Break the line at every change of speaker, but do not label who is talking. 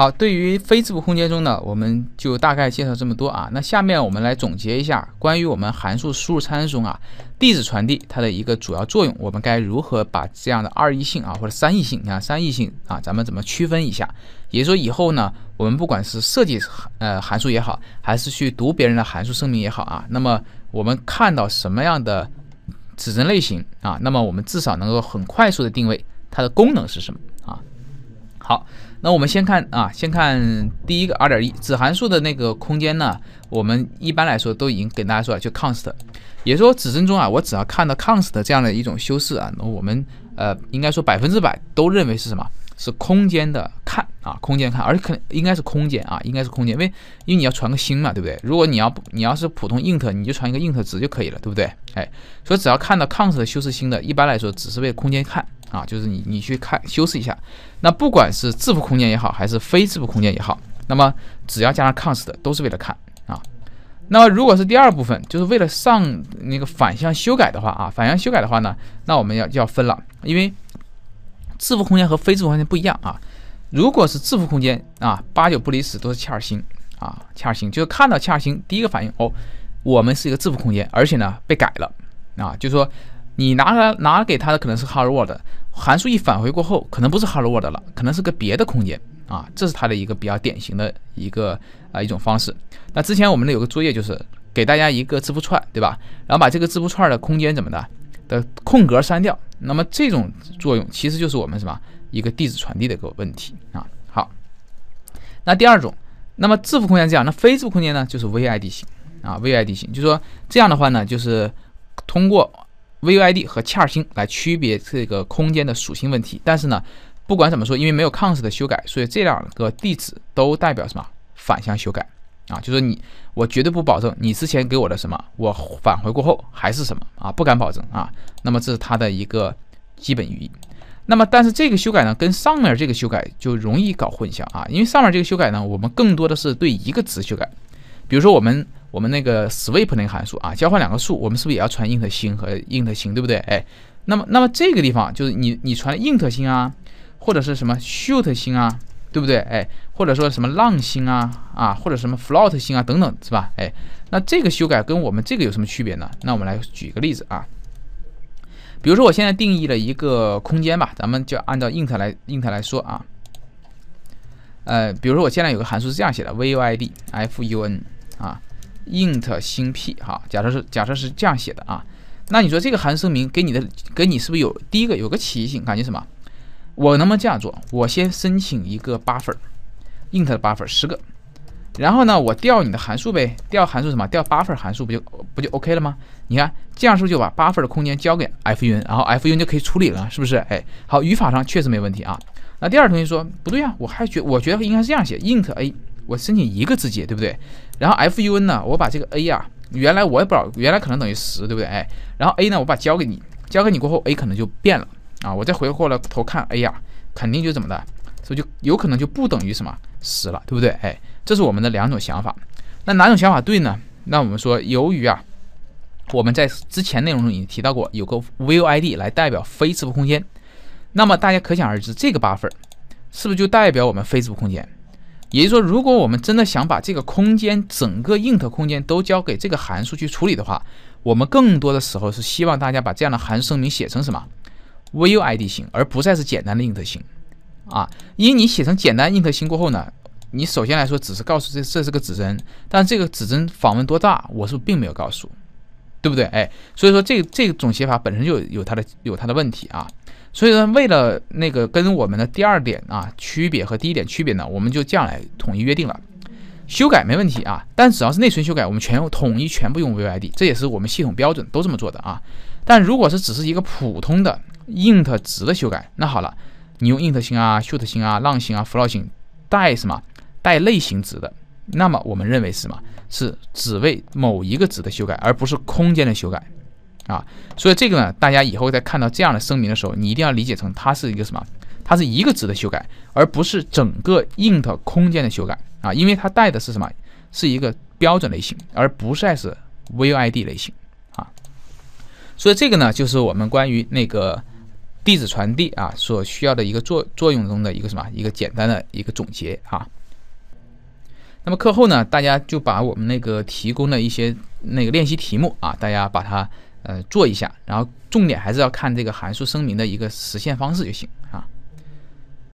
好，对于非字步空间中呢，我们就大概介绍这么多啊。那下面我们来总结一下关于我们函数输入参数中啊地址传递它的一个主要作用，我们该如何把这样的二异性啊或者三异性啊三异性啊咱们怎么区分一下？也就是说以后呢，我们不管是设计呃函数也好，还是去读别人的函数声明也好啊，那么我们看到什么样的指针类型啊，那么我们至少能够很快速的定位它的功能是什么啊。好，那我们先看啊，先看第一个二点一子函数的那个空间呢？我们一般来说都已经跟大家说了，就 const，也就是说指针中啊，我只要看到 const 这样的一种修饰啊，那我们呃应该说百分之百都认为是什么？是空间的看啊，空间看，而且可应该是空间啊，应该是空间，因为因为你要传个星嘛，对不对？如果你要不你要是普通 int，你就传一个 int 值就可以了，对不对？哎，所以只要看到 const 修饰星的，一般来说只是为空间看。啊，就是你你去看修饰一下，那不管是字符空间也好，还是非字符空间也好，那么只要加上 const 的都是为了看啊。那么如果是第二部分，就是为了上那个反向修改的话啊，反向修改的话呢，那我们要要分了，因为字符空间和非字符空间不一样啊。如果是字符空间啊，八九不离十都是切尔星啊，切尔星就是看到切尔星第一个反应哦，我们是一个字符空间，而且呢被改了啊，就是说你拿来拿给他的可能是 hard word。函数一返回过后，可能不是 hello world 了，可能是个别的空间啊，这是它的一个比较典型的一个啊一种方式。那之前我们呢有个作业就是给大家一个字符串，对吧？然后把这个字符串的空间怎么的的空格删掉。那么这种作用其实就是我们什么一个地址传递的一个问题啊。好，那第二种，那么字符空间这样，那非字符空间呢就是 V I D 型啊 V I D 型，就是说这样的话呢，就是通过 vuid 和恰星来区别这个空间的属性问题，但是呢，不管怎么说，因为没有 const 的修改，所以这两个地址都代表什么？反向修改啊，就是你，我绝对不保证你之前给我的什么，我返回过后还是什么啊，不敢保证啊。那么这是它的一个基本语义。那么但是这个修改呢，跟上面这个修改就容易搞混淆啊，因为上面这个修改呢，我们更多的是对一个值修改，比如说我们。我们那个 s w e e p 那个函数啊，交换两个数，我们是不是也要传 int 星和 int 星，对不对？哎，那么那么这个地方就是你你传 int 星啊，或者是什么 shoot 星啊，对不对？哎，或者说什么浪星啊啊，或者什么 float 星啊等等，是吧？哎，那这个修改跟我们这个有什么区别呢？那我们来举个例子啊，比如说我现在定义了一个空间吧，咱们就按照 int 来 int 来说啊，呃，比如说我现在有个函数是这样写的 v u i d fun 啊。int *p 哈，假设是假设是这样写的啊，那你说这个函数明给你的，给你是不是有第一个有个奇义性？感觉什么？我能不能这样做？我先申请一个八份儿 int 的八份十个，然后呢，我调你的函数呗，调函数什么？调八份函数不就不就 OK 了吗？你看这样是不是就把八份的空间交给 F n 然后 F n 就可以处理了，是不是？哎，好，语法上确实没问题啊。那第二同学说不对呀，我还觉我觉得应该是这样写 int a。我申请一个字节，对不对？然后 fun 呢？我把这个 a 啊，原来我也不知道，原来可能等于十，对不对？哎，然后 a 呢？我把交给你，交给你过后，a 可能就变了啊！我再回过来头看 a 啊，肯定就怎么的，所以就有可能就不等于什么十了，对不对？哎，这是我们的两种想法。那哪种想法对呢？那我们说，由于啊，我们在之前内容中已经提到过，有个 v I d 来代表非字符空间，那么大家可想而知，这个八份儿是不是就代表我们非字符空间？也就是说，如果我们真的想把这个空间，整个 int 空间都交给这个函数去处理的话，我们更多的时候是希望大家把这样的函数声明写成什么 v i l u id 型，而不再是简单的 int 型。啊，因为你写成简单 int 型过后呢，你首先来说只是告诉这这是个指针，但这个指针访问多大，我是并没有告诉，对不对？哎，所以说这这种写法本身就有它的有它的问题啊。所以呢，为了那个跟我们的第二点啊区别和第一点区别呢，我们就这样来统一约定了。修改没问题啊，但只要是内存修改，我们全统一全部用 V I D，这也是我们系统标准都这么做的啊。但如果是只是一个普通的 int 值的修改，那好了，你用 int 型啊、s h o o t 型啊、l n g 型啊、float 型带什么带类型值的，那么我们认为是什么？是只为某一个值的修改，而不是空间的修改。啊，所以这个呢，大家以后在看到这样的声明的时候，你一定要理解成它是一个什么？它是一个值的修改，而不是整个 int 空间的修改啊，因为它带的是什么？是一个标准类型，而不再是 v i d 类型啊。所以这个呢，就是我们关于那个地址传递啊所需要的一个作作用中的一个什么？一个简单的一个总结啊。那么课后呢，大家就把我们那个提供的一些那个练习题目啊，大家把它。呃，做一下，然后重点还是要看这个函数声明的一个实现方式就行。